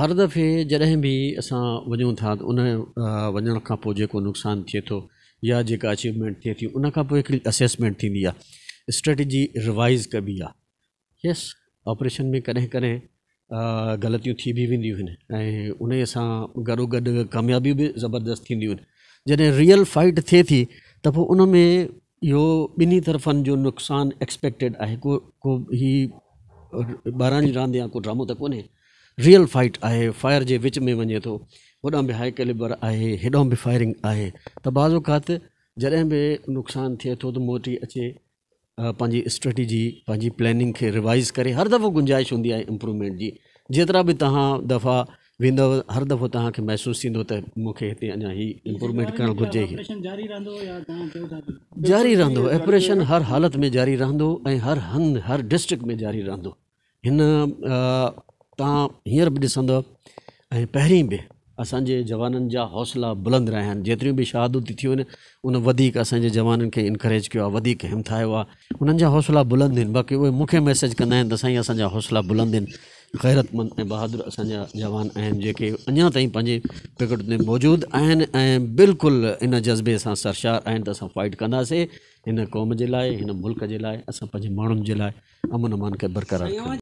हर दफ़े जॾहिं बि असां वञूं था त उन वञण खां पोइ जेको नुक़सानु थिए थो या जेका अचीवमेंट थिए थी उनखां पोइ हिकिड़ी असेसमेंट थींदी आहे स्ट्रॅटजी रिवाइज़ कॿी आहे यस ऑपरेशन में कॾहिं कॾहिं ग़लतियूं थी बि वेंदियूं आहिनि ऐं उन सां गॾोगॾु कामयाबियूं बि ज़बरदस्तु थींदियूं आहिनि जॾहिं रियल फाइट थिए थी त पोइ उनमें इहो ॿिन्ही तरफ़नि जो नुक़सानु एक्सपेक्टेड आहे को को ही ॿारनि रांदि या को ड्रामो त कोन्हे रियल फाइट आए फायर जे विच में वञे थो होॾां बि हाई कैलिबर आहे हेॾां बि फायरिंग आहे त बाज़ औकात जॾहिं बि नुक़सानु थिए थो त मोटी अचे पंहिंजी स्ट्रेटजी पंहिंजी प्लैनिंग खे रिवाइज़ करे हर दफ़ो गुंजाइश हूंदी आहे इम्प्रूवमेंट जी जेतिरा बि तव्हां दफ़ा वेंदव हर दफ़ो तव्हांखे महसूसु थींदो त मूंखे हिते अञा ही इम्प्रूवमेंट करणु घुरिजे जारी रहंदो ऑपरेशन हर हालति में जारी रहंदो ऐं हर हंधि हर डिस्ट्रिक्ट में जारी रहंदो हिन तव्हां हींअर बि ॾिसंदव ऐं पहिरीं बि असांजे हौसला बुलंद रहा आहिनि भी बि थी उन वधीक असांजे के खे इनकरेज कयो आहे वधीक हौसला बुलंद आहिनि बाक़ी उहे मूंखे मैसेज कंदा आहिनि त हौसला बुलंद आहिनि गैरतमंद बहादुर असान जवान आहिनि जेके अञा ताईं पंहिंजे पिकट ते मौजूदु आहिनि ऐं इन जज़्बे से सरशार आहिनि त फाइट कंदासीं हिन क़ौम के लिए इन मुल्क जे लाइ असां पंहिंजे अमन अमान के बरक़रार